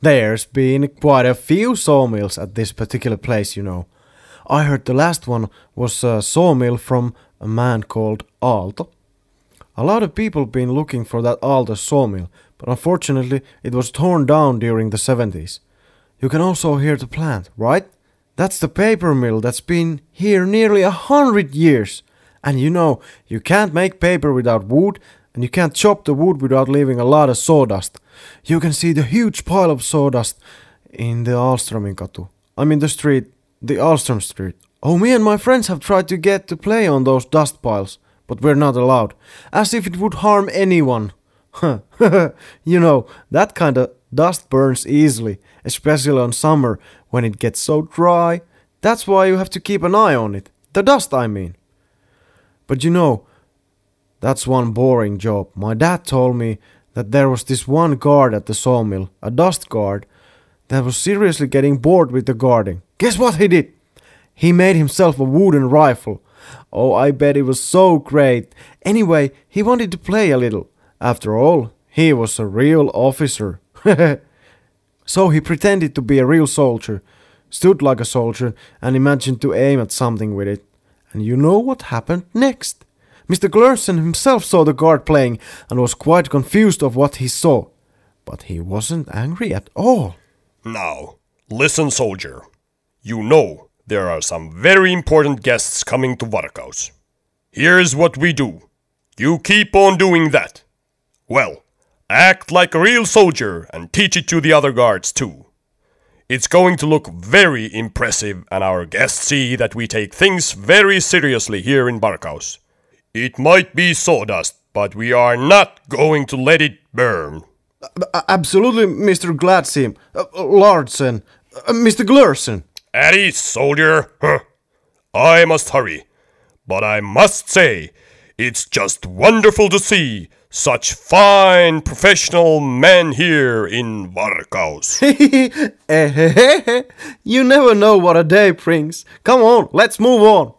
There's been quite a few sawmills at this particular place, you know. I heard the last one was a sawmill from a man called Aalto. A lot of people been looking for that Aalto sawmill, but unfortunately it was torn down during the 70s. You can also hear the plant, right? That's the paper mill that's been here nearly a hundred years. And you know, you can't make paper without wood, and you can't chop the wood without leaving a lot of sawdust. You can see the huge pile of sawdust in the Alströminkatu. I mean the street, the Alström street. Oh, me and my friends have tried to get to play on those dust piles, but we're not allowed. As if it would harm anyone. you know, that kind of dust burns easily, especially on summer when it gets so dry. That's why you have to keep an eye on it. The dust, I mean. But you know, that's one boring job. My dad told me that there was this one guard at the sawmill, a dust guard, that was seriously getting bored with the guarding. Guess what he did? He made himself a wooden rifle. Oh, I bet it was so great. Anyway, he wanted to play a little. After all, he was a real officer. so he pretended to be a real soldier, stood like a soldier, and imagined to aim at something with it. And you know what happened next? Mr. Glerson himself saw the guard playing and was quite confused of what he saw. But he wasn't angry at all. Now, listen, soldier. You know there are some very important guests coming to Varkaus. Here's what we do. You keep on doing that. Well, act like a real soldier and teach it to the other guards too. It's going to look very impressive and our guests see that we take things very seriously here in Barkhouse. It might be sawdust, but we are not going to let it burn. Uh, absolutely, Mr. Gladsim, uh, Larsen, uh, Mr. Glerson. At ease, soldier. Huh. I must hurry. But I must say, it's just wonderful to see such fine professional men here in Varkaus. Eh, eh, eh, you never know what a day brings. Come on, let's move on.